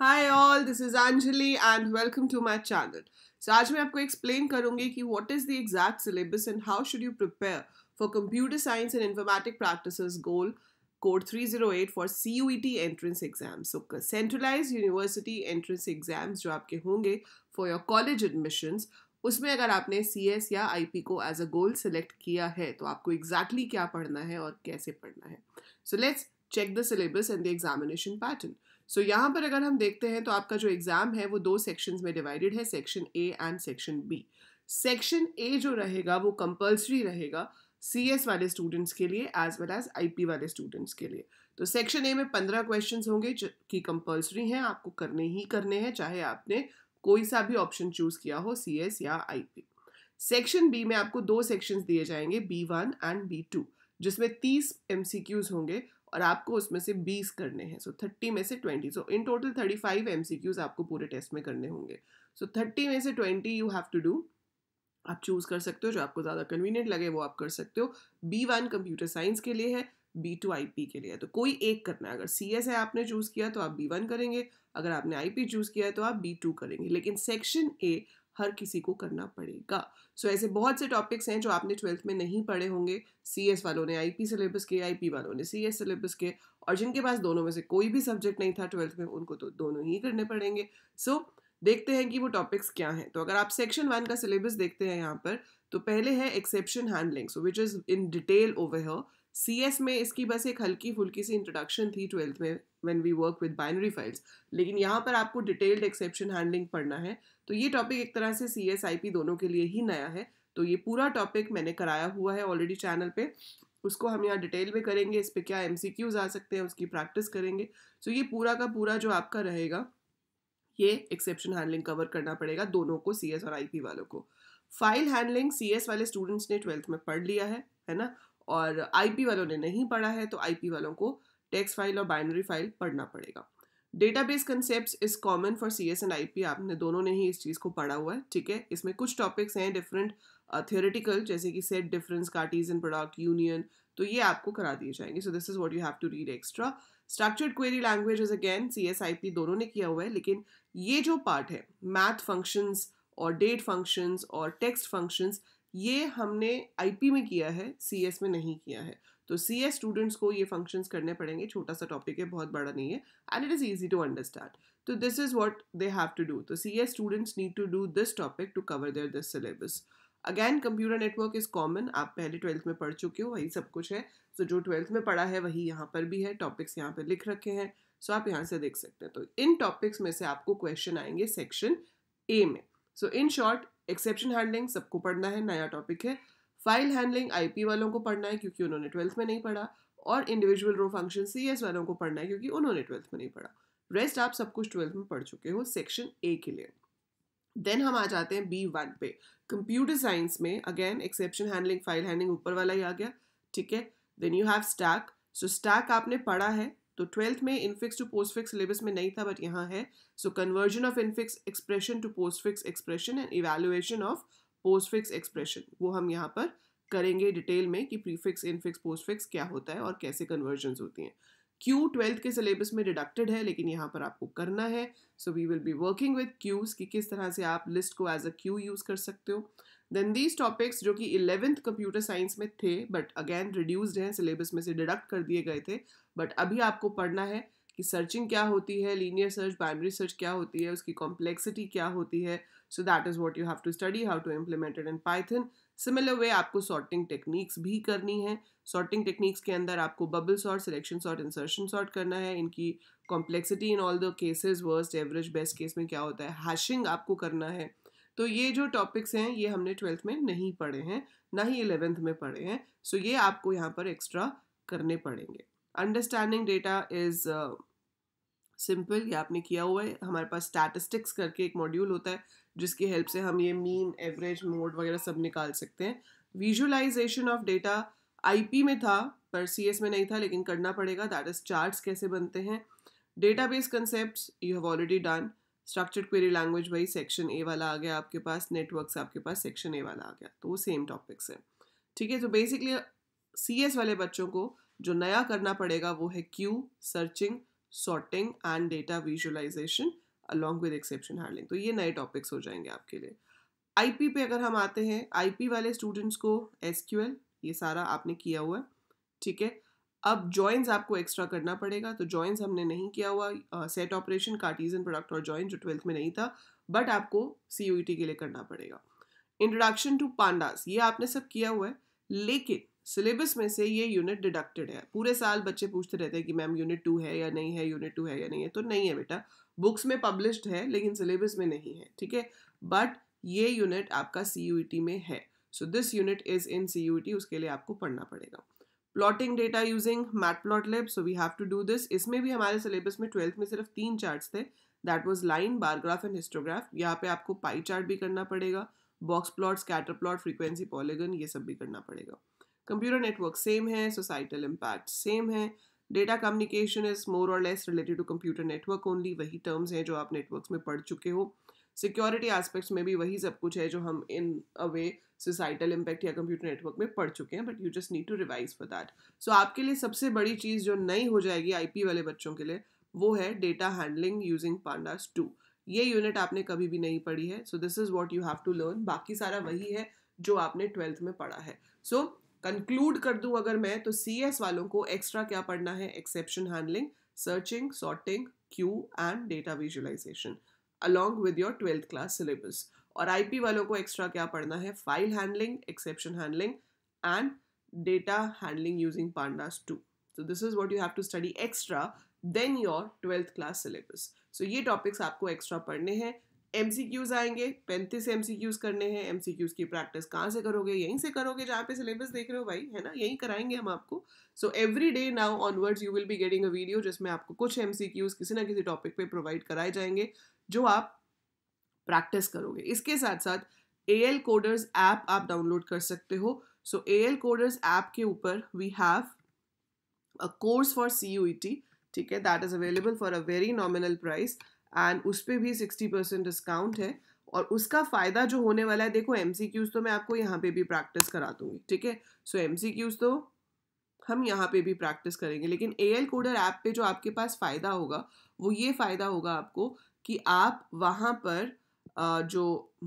hi all this is Anjali and welcome to my channel so आज मैं आपको explain करूंगी कि what is the exact syllabus and how should you prepare for computer science and informatic practices goal code 308 for CUET entrance exam so centralize university entrance exams जो आपके होंगे for your college admissions उसमें अगर आपने C S या I P को as a goal select किया है तो आपको एग्जैक्टली exactly क्या पढ़ना है और कैसे पढ़ना है so let's check the syllabus and the examination pattern so so, यहाँ पर अगर हम देखते हैं तो आपका जो एग्ज़ाम है वो दो सेक्शंस में डिवाइडेड है section A and section B section A जो रहेगा वो कंपल्सरी रहेगा सी एस वाले स्टूडेंट्स के लिए as well as I P वाले स्टूडेंट्स के लिए तो सेक्शन ए में पंद्रह क्वेश्चन होंगे जो कि कंपल्सरी हैं आपको करने ही करने हैं चाहे आपने कोई सा भी ऑप्शन चूज़ किया हो सी एस या आई पी सेक्शन बी में आपको दो सेक्शंस दिए जाएंगे B one and B two जिसमें तीस एम सी क्यूज़ होंगे और आपको उसमें से बीस करने हैं सो थर्टी में से twenty so in total thirty five M C Qs आपको पूरे टेस्ट में करने होंगे सो so, थर्टी में से twenty you have to do आप चूज़ कर सकते हो जो आपको ज़्यादा कन्वीनियंट लगे वो आप कर सकते हो बी वन कंप्यूटर साइंस के लिए है बी टू आई पी के लिए है तो कोई एक करना है अगर सी एस है आपने चूज़ किया तो आप बी वन करेंगे अगर आपने आई पी चूज़ किया है तो आप बी टू करेंगे लेकिन सेक्शन ए हर किसी को करना पड़ेगा सो so, ऐसे बहुत से टॉपिक्स हैं जो आपने ट्वेल्थ में नहीं पढ़े होंगे सी एस वालों ने आई पी सिलेबस के आई पी वालों ने सी एस सिलेबस के और जिनके पास दोनों में से कोई भी सब्जेक्ट नहीं था ट्वेल्थ में उनको तो दोनों ही करने पड़ेंगे सो so, देखते हैं कि वो टॉपिक्स क्या हैं तो अगर आप सेक्शन वन का सिलेबस देखते हैं यहाँ पर तो पहले है exception handling so which is in detail over हर सी एस में इसकी बस एक हल्की फुल्की सी इंट्रोडक्शन थी ट्वेल्थ में when we work with binary files लेकिन यहाँ पर आपको डिटेल्ड एक्सेप्शन हैंडलिंग पढ़ना है तो ये टॉपिक एक तरह से सी एस आई पी दोनों के लिए ही नया है तो ये पूरा टॉपिक मैंने कराया हुआ है ऑलरेडी चैनल पे उसको हम यहाँ डिटेल में करेंगे इस पर क्या एम सी क्यूज आ सकते हैं उसकी प्रैक्टिस करेंगे सो तो ये पूरा का पूरा जो आपका रहेगा ये एक्सेप्शन हैंडलिंग कवर करना पड़ेगा दोनों को सी एस और आई पी वालों को फाइल हैंडलिंग सी एस वाले स्टूडेंट्स ने ट्वेल्थ में पढ़ लिया है है ना और आईपी वालों ने नहीं पढ़ा है तो आईपी वालों को टेक्स फाइल और बाइनरी फाइल पढ़ना पड़ेगा database concept is common for C S and I P आपने दोनों ने ही इस चीज़ को पढ़ा हुआ है ठीक है इसमें कुछ टॉपिक्स हैं डिफरेंट थियोरेटिकल uh, जैसे कि set difference cartesian product union तो ये आपको करा दिए जाएंगे so this is what you have to read extra structured query language again C S I P दोनों ने किया हुआ है लेकिन ये जो पार्ट है मैथ फंक्शंस और डेट फंक्शंस और टेक्स्ट फंक्शंस ये हमने आईपी में किया है सीएस में नहीं किया है तो सी एस स्टूडेंट्स को ये फंक्शंस करने पड़ेंगे छोटा सा टॉपिक है बहुत बड़ा नहीं है and it is easy to understand तो this is what they have to do तो C S students need to do this topic to cover their this syllabus again computer network is common आप पहले twelfth में पढ़ चुके हो वही सब कुछ है सो तो so, जो ट्वेल्थ में पढ़ा है वही यहाँ पर भी है टॉपिक्स यहाँ पर लिख रखे हैं सो so आप यहाँ से देख सकते हैं तो इन टॉपिक्स में से आपको क्वेश्चन आएंगे सेक्शन ए में so in short exception handling सबको पढ़ना है नया टॉपिक है फाइल हैंडलिंग आईपी वालों को पढ़ना है क्योंकि उन्होंने ट्वेल्थ में नहीं पढ़ा और इंडिविजुअल रो फंक्शन सी वालों को पढ़ना है क्योंकि उन्होंने ट्वेल्थ में नहीं पढ़ा रेस्ट आप सब कुछ ट्वेल्थ में पढ़ चुके हो सेक्शन ए के लिए देन हम आ जाते हैं बी वन पे कंप्यूटर साइंस में again exception handling file handling ऊपर वाला ही आ गया ठीक है then you have stack so stack आपने पढ़ा है तो ट्वेल्थ में infix to postfix syllabus में नहीं था बट यहाँ है so conversion of infix expression to postfix expression and evaluation of postfix expression वो हम यहाँ पर करेंगे डिटेल में कि प्रीफिक्स इनफिक्स पोस्टफिक्स क्या होता है और कैसे कन्वर्जन होती हैं क्यू ट्वेल्थ के सिलेबस में डिडक्टेड है लेकिन यहाँ पर आपको करना है so we will be working with queues कि किस तरह से आप लिस्ट को एज अ क्यू यूज़ कर सकते हो देन दीज टॉपिक्स जो कि इलेवेंथ कंप्यूटर साइंस में थे बट अगेन रिड्यूस्ड हैं सिलेबस में से डिडक्ट कर दिए गए थे बट अभी आपको पढ़ना है कि सर्चिंग क्या होती है लीनियर सर्च बाइनरी सर्च क्या होती है उसकी कॉम्प्लेक्सिटी क्या होती है so that is what you have to study how to implement it in Python similar way आपको सॉर्टिंग टेक्निक्स भी करनी है सॉर्टिंग टेक्निक्स के अंदर आपको bubble sort selection sort insertion sort करना है इनकी complexity in all the cases worst average best case में क्या होता है हैशिंग आपको करना है तो ये जो टॉपिक्स हैं ये हमने ट्वेल्थ में नहीं पढ़े हैं ना ही इलेवेंथ में पढ़े हैं सो so ये आपको यहाँ पर एक्स्ट्रा करने पड़ेंगे अंडरस्टैंडिंग डेटा इज़ सिंपल ये आपने किया हुआ है हमारे पास स्टैटिस्टिक्स करके एक मॉड्यूल होता है जिसकी हेल्प से हम ये मीन एवरेज मोड वगैरह सब निकाल सकते हैं विजुअलाइजेशन ऑफ डेटा आईपी में था पर सीएस में नहीं था लेकिन करना पड़ेगा दैट इज चार्ट्स कैसे बनते हैं database concepts you have already done structured query language भाई सेक्शन ए वाला आ गया आपके पास नेटवर्क्स आपके पास सेक्शन ए वाला आ गया तो वो सेम टॉपिक्स है ठीक है तो बेसिकली सी वाले बच्चों को जो नया करना पड़ेगा वो है queue searching sorting and data visualization along with exception handling तो ये नए टॉपिक्स हो जाएंगे आपके लिए आईपी पे अगर हम आते हैं आईपी वाले स्टूडेंट्स को एसक्यूएल ये सारा आपने किया हुआ है ठीक है अब जॉइंस आपको एक्स्ट्रा करना पड़ेगा तो जॉइंस हमने नहीं किया हुआ सेट ऑपरेशन कार्टीजन प्रोडक्ट और जॉइन जो ट्वेल्थ में नहीं था बट आपको सी e के लिए करना पड़ेगा इंट्रोडक्शन टू पांडास ये आपने सब किया हुआ है लेकिन सिलेबस में से ये यूनिट डिडक्टेड है पूरे साल बच्चे पूछते रहते हैं कि मैम यूनिट टू है या नहीं है यूनिट टू है या नहीं है तो नहीं है बेटा बुक्स में पब्लिश्ड है लेकिन सिलेबस में नहीं है ठीक है बट ये यूनिट आपका सी यू टी में है so this unit is in C U T उसके लिए आपको पढ़ना पड़ेगा plotting data using matplotlib so we have to do this इसमें भी हमारे सिलेबस में ट्वेल्थ में सिर्फ तीन चार्ट्स थे that was line bar graph and histogram यहाँ पे आपको पाई चार्ट भी करना पड़ेगा box plot scatter plot frequency polygon ये सब भी करना पड़ेगा कंप्यूटर नेटवर्क सेम है सोसाइटल इम्पैक्ट सेम है डेटा कम्युनिकेशन इज़ मोर और less related to computer network only वही टर्म्स हैं जो आप नेटवर्क्स में पढ़ चुके हो सिक्योरिटी एस्पेक्ट्स में भी वही सब कुछ है जो हम in a way societal impact या कंप्यूटर नेटवर्क में पढ़ चुके हैं but you just need to revise for that सो आपके लिए सबसे बड़ी चीज़ जो नई हो जाएगी आईपी वाले बच्चों के लिए वो है data handling using pandas two ये यूनिट आपने कभी भी नहीं पढ़ी है so this is what you have to learn बाकी सारा वही है जो आपने ट्वेल्थ में पढ़ा है सो so, कंक्लूड कर दूं अगर मैं तो सी एस वालों को एक्स्ट्रा क्या पढ़ना है exception handling searching sorting queue and data visualization along with your twelfth class syllabus और आईपी वालों को एक्स्ट्रा क्या पढ़ना है file handling exception handling and data handling using pandas two so this is what you have to study extra then your twelfth class syllabus so ये topics आपको extra पढ़ने हैं एम आएंगे पैंतीस एम करने हैं एम की प्रैक्टिस कहाँ से करोगे यहीं से करोगे जहाँ पे सिलेबस देख रहे हो भाई है ना यहीं कराएंगे हम आपको so every day now onwards you will be getting a video जिसमें आपको कुछ एम किसी ना किसी टॉपिक पे प्रोवाइड कराए जाएंगे जो आप प्रैक्टिस करोगे इसके साथ साथ ए एल कोडर्स ऐप आप डाउनलोड कर सकते हो so A L coders app के ऊपर we have a course for C U E T ठीक है that is available for a very nominal price and उस पर भी सिक्सटी परसेंट डिस्काउंट है और उसका फ़ायदा जो होने वाला है देखो एम तो मैं आपको यहाँ पे भी प्रैक्टिस करा दूँगी ठीक है सो एम तो हम यहाँ पे भी प्रैक्टिस करेंगे लेकिन ए एल कोडर ऐप पर जो आपके पास फ़ायदा होगा वो ये फ़ायदा होगा आपको कि आप वहाँ पर जो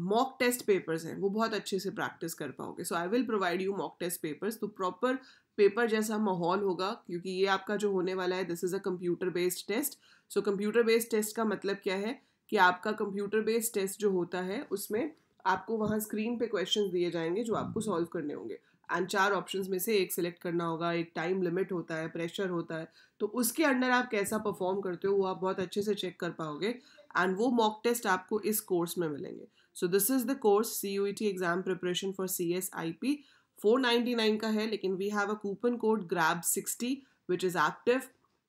मॉक टेस्ट पेपर्स हैं वो बहुत अच्छे से प्रैक्टिस कर पाओगे so I will provide you mock test papers तो प्रॉपर पेपर जैसा माहौल होगा क्योंकि ये आपका जो होने वाला है this is a computer based test so computer based test का मतलब क्या है कि आपका कंप्यूटर बेस्ड टेस्ट जो होता है उसमें आपको वहाँ स्क्रीन पे क्वेश्चन दिए जाएंगे जो आपको सॉल्व करने होंगे एंड चार ऑप्शन में से एक सिलेक्ट करना होगा एक टाइम लिमिट होता है प्रेशर होता है तो उसके अंडर आप कैसा परफॉर्म करते हो वो आप बहुत अच्छे से चेक कर पाओगे एंड वो मॉक टेस्ट आपको इस कोर्स में मिलेंगे so this is the course C U T exam preparation for C S I P four ninety nine का है लेकिन we have a coupon code grab sixty which is active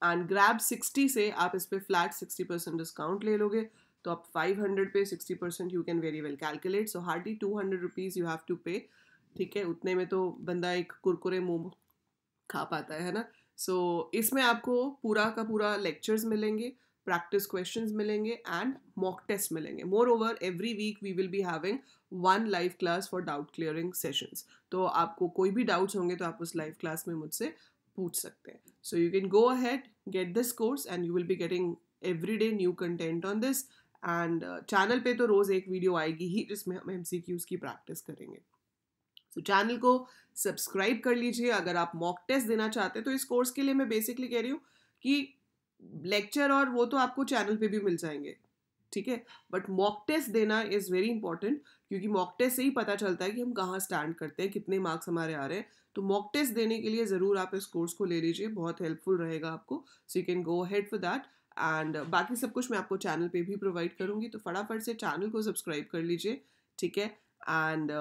and grab sixty से आप इस पर flat sixty percent discount ले लोगे तो आप फाइव हंड्रेड पे sixty percent you can very well calculate so hardly two hundred rupees you have to pay ठीक है उतने में तो बंदा एक कुरकुरे मोमो खा पाता है ना सो so, इसमें आपको पूरा का पूरा लेक्चर्स मिलेंगे प्रैक्टिस क्वेश्चन मिलेंगे एंड मॉक टेस्ट मिलेंगे moreover every week we will be having one live class for doubt clearing sessions तो आपको कोई भी डाउट्स होंगे तो आप उस लाइव क्लास में मुझसे पूछ सकते हैं so you can go ahead get this course and you will be getting every day new content on this end channel पे तो रोज़ एक वीडियो आएगी ही जिसमें हम एम की प्रैक्टिस करेंगे सो so, चैनल को सब्सक्राइब कर लीजिए अगर आप मॉक टेस्ट देना चाहते हैं तो इस कोर्स के लिए मैं बेसिकली कह रही हूँ कि लेक्चर और वो तो आपको चैनल पे भी मिल जाएंगे ठीक है बट मॉक टेस्ट देना इज़ वेरी इंपॉर्टेंट क्योंकि मॉक टेस्ट से ही पता चलता है कि हम कहाँ स्टैंड करते हैं कितने मार्क्स हमारे आ रहे हैं तो मॉक टेस्ट देने के लिए ज़रूर आप इस कोर्स को ले लीजिए बहुत हेल्पफुल रहेगा आपको so you can go head for that and बाकी सब कुछ मैं आपको चैनल पे भी प्रोवाइड करूँगी तो फटाफट से चैनल को सब्सक्राइब कर लीजिए ठीक है एंड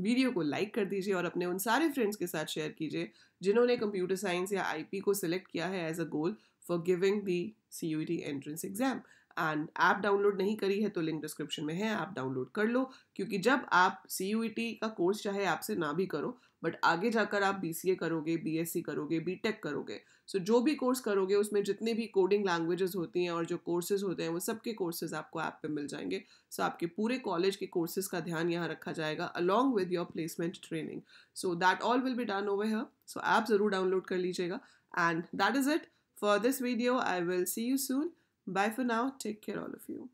वीडियो को लाइक कर दीजिए और अपने उन सारे फ्रेंड्स के साथ शेयर कीजिए जिन्होंने कंप्यूटर साइंस या आईपी को सिलेक्ट किया है as a goal for giving the C U T entrance exam and app download नहीं करी है तो लिंक डिस्क्रिप्शन में है आप डाउनलोड कर लो क्योंकि जब आप सी यू टी का कोर्स चाहे आपसे ना भी करो बट आगे जाकर आप बी सी ए करोगे बी एस सी करोगे बी टेक करोगे सो so, जो भी कोर्स करोगे उसमें जितने भी कोडिंग लैंग्वेजेस होती हैं और जो कोर्सेज होते हैं वो सबके कोर्सेज आपको ऐप पे मिल जाएंगे सो so, आपके पूरे कॉलेज के कोर्सेज का ध्यान यहाँ रखा जाएगा along with your placement training so that all will be done over here so app ज़रूर डाउनलोड कर लीजिएगा and that is it for this video I will see you soon bye for now take care all of you